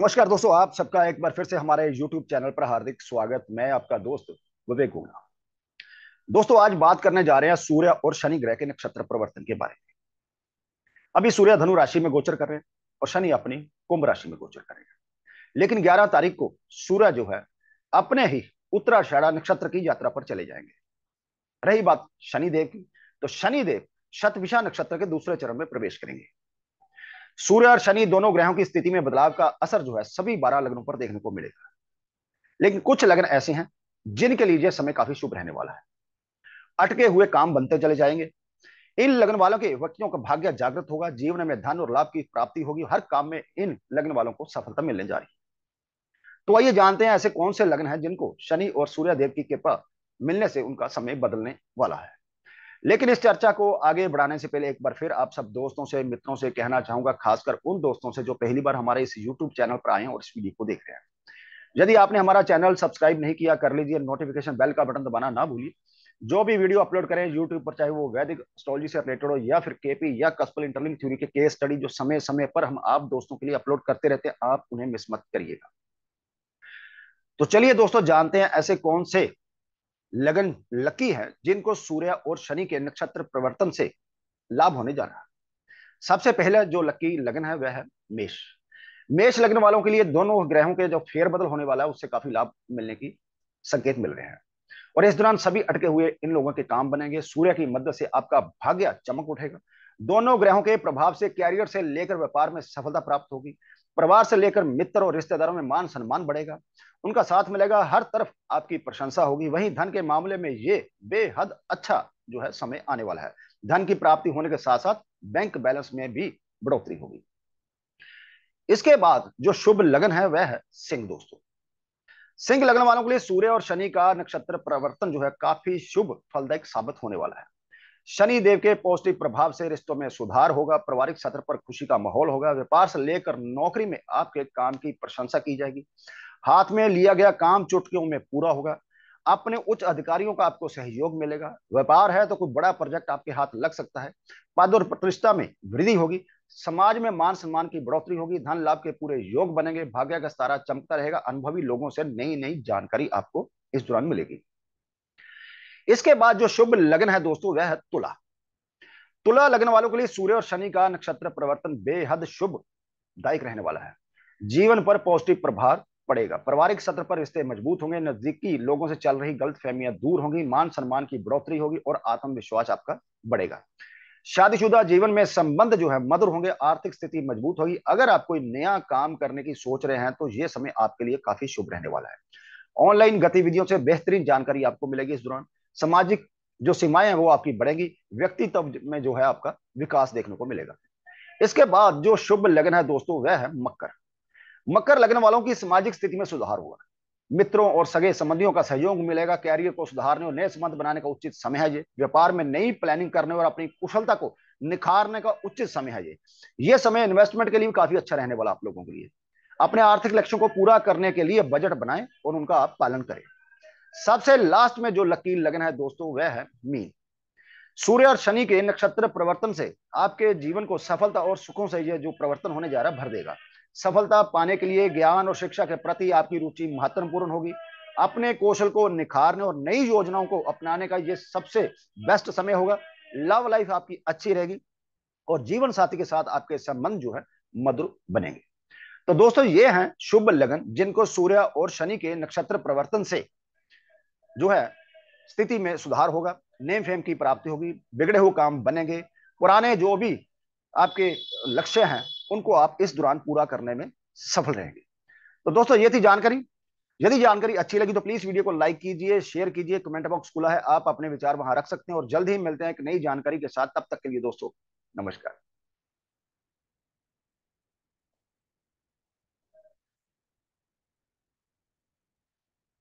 नमस्कार दोस्तों आप सबका एक बार फिर से हमारे यूट्यूब चैनल पर हार्दिक स्वागत मैं आपका दोस्त विवेक गुंगा दोस्तों आज बात करने जा रहे हैं सूर्य और शनि ग्रह के नक्षत्र प्रवर्तन के बारे में अभी सूर्य धनु राशि में गोचर कर रहे हैं और शनि अपनी कुंभ राशि में गोचर कर रहे हैं लेकिन ग्यारह तारीख को सूर्य जो है अपने ही उत्तराषाढ़ा नक्षत्र की यात्रा पर चले जाएंगे रही बात शनिदेव की तो शनिदेव शतविशा नक्षत्र के दूसरे चरण में प्रवेश करेंगे सूर्य और शनि दोनों ग्रहों की स्थिति में बदलाव का असर जो है सभी बारह लग्नों पर देखने को मिलेगा लेकिन कुछ लग्न ऐसे हैं जिनके लिए समय काफी शुभ रहने वाला है अटके हुए काम बनते चले जाएंगे इन लग्न वालों के व्यक्तियों का भाग्य जागृत होगा जीवन में धन और लाभ की प्राप्ति होगी हर काम में इन लग्न वालों को सफलता मिलने जा रही है तो आइए जानते हैं ऐसे कौन से लग्न हैं जिनको शनि और सूर्य देव की कृपा मिलने से उनका समय बदलने वाला है लेकिन इस चर्चा को आगे बढ़ाने से पहले एक बार फिर आप सब दोस्तों से मित्रों से कहना चाहूंगा खासकर उन दोस्तों से जो पहली बार हमारे इस यूट्यूब चैनल पर आए हैं और इस वीडियो को देख रहे हैं यदि आपने हमारा चैनल सब्सक्राइब नहीं किया कर लीजिए नोटिफिकेशन बेल का बटन दबाना ना भूलिए जो भी वीडियो अपलोड करें यूट्यूब पर चाहे वो वैदिक एस्ट्रोलॉजी से रिलेटेड हो या फिर केपी या कस्पल इंटरलिंग थ्योरी के केस स्टडी जो समय समय पर हम आप दोस्तों के लिए अपलोड करते रहते हैं आप उन्हें मिस मत करिएगा तो चलिए दोस्तों जानते हैं ऐसे कौन से लगन लकी है जिनको सूर्य और शनि के नक्षत्र प्रवर्तन से लाभ होने जा रहा है सबसे पहले जो लकी लगन है वह है मेष मेष लगन वालों के लिए दोनों ग्रहों के जो फेरबदल होने वाला है उससे काफी लाभ मिलने की संकेत मिल रहे हैं और इस दौरान सभी अटके हुए इन लोगों के काम बनेंगे सूर्य की मदद से आपका भाग्य चमक उठेगा दोनों ग्रहों के प्रभाव से कैरियर से लेकर व्यापार में सफलता प्राप्त होगी परिवार से लेकर मित्र और रिश्तेदारों में मान सम्मान बढ़ेगा उनका साथ मिलेगा हर तरफ आपकी प्रशंसा होगी वहीं धन के मामले में ये बेहद अच्छा जो है समय आने वाला है धन की प्राप्ति होने के साथ साथ बैंक बैलेंस में भी बढ़ोतरी होगी इसके बाद जो शुभ लगन है वह है सिंह दोस्तों सिंह लगन वालों के लिए सूर्य और शनि का नक्षत्र प्रवर्तन जो है काफी शुभ फलदायक साबित होने वाला है शनि देव के पॉजिटिव प्रभाव से रिश्तों में सुधार होगा पारिवारिक सत्र पर खुशी का माहौल होगा व्यापार से लेकर नौकरी में आपके काम की प्रशंसा की जाएगी हाथ में लिया गया काम चुटकियों में पूरा होगा अपने उच्च अधिकारियों का आपको सहयोग मिलेगा व्यापार है तो कोई बड़ा प्रोजेक्ट आपके हाथ लग सकता है पद और प्रतिष्ठा में वृद्धि होगी समाज में मान सम्मान की बढ़ोतरी होगी धन लाभ के पूरे योग बनेंगे भाग्य का सारा चमकता रहेगा अनुभवी लोगों से नई नई जानकारी आपको इस दौरान मिलेगी इसके बाद जो शुभ लग्न है दोस्तों वह है तुला तुला लग्न वालों के लिए सूर्य और शनि का नक्षत्र प्रवर्तन बेहद शुभ दायक रहने वाला है जीवन पर पॉजिटिव प्रभाव पड़ेगा पारिवारिक सत्र पर रिश्ते मजबूत होंगे नजदीकी लोगों से चल रही गलत फहमियां दूर होंगी मान सम्मान की बढ़ोतरी होगी और आत्मविश्वास आपका बढ़ेगा शादीशुदा जीवन में संबंध जो है मधुर होंगे आर्थिक स्थिति मजबूत होगी अगर आप कोई नया काम करने की सोच रहे हैं तो ये समय आपके लिए काफी शुभ रहने वाला है ऑनलाइन गतिविधियों से बेहतरीन जानकारी आपको मिलेगी इस दौरान सामाजिक जो सीमाएं हैं वो आपकी बढ़ेंगी व्यक्तित्व में जो है आपका विकास देखने को मिलेगा इसके बाद जो शुभ लगन है दोस्तों वह है मकर मकर लगन वालों की सामाजिक स्थिति में सुधार होगा मित्रों और सगे संबंधियों का सहयोग मिलेगा कैरियर को सुधारने और नए संबंध बनाने का उचित समय है ये व्यापार में नई प्लानिंग करने और अपनी कुशलता को निखारने का उचित समय है ये ये समय इन्वेस्टमेंट के लिए काफी अच्छा रहने वाला आप लोगों के लिए अपने आर्थिक लक्ष्यों को पूरा करने के लिए बजट बनाएं और उनका आप पालन करें सबसे लास्ट में जो लकी लगन है दोस्तों वह है मीन सूर्य और शनि के नक्षत्र प्रवर्तन से आपके जीवन को सफलता और सुखों से यह जो प्रवर्तन होने जा रहा है भर देगा सफलता पाने के लिए ज्ञान और शिक्षा के प्रति आपकी रुचि महत्वपूर्ण होगी अपने कौशल को निखारने और नई योजनाओं को अपनाने का यह सबसे बेस्ट समय होगा लव लाइफ आपकी अच्छी रहेगी और जीवन साथी के साथ आपके संबंध जो है मधुर बनेंगे तो दोस्तों ये हैं शुभ लगन जिनको सूर्य और शनि के नक्षत्र प्रवर्तन से जो है स्थिति में सुधार होगा नेम फेम की प्राप्ति होगी बिगड़े हुए काम बनेंगे पुराने जो भी आपके लक्ष्य हैं उनको आप इस दौरान पूरा करने में सफल रहेंगे तो दोस्तों ये थी जानकारी यदि जानकारी अच्छी लगी तो प्लीज वीडियो को लाइक कीजिए शेयर कीजिए कमेंट बॉक्स खुला है आप अपने विचार वहां रख सकते हैं और जल्द ही मिलते हैं एक नई जानकारी के साथ तब तक के लिए दोस्तों नमस्कार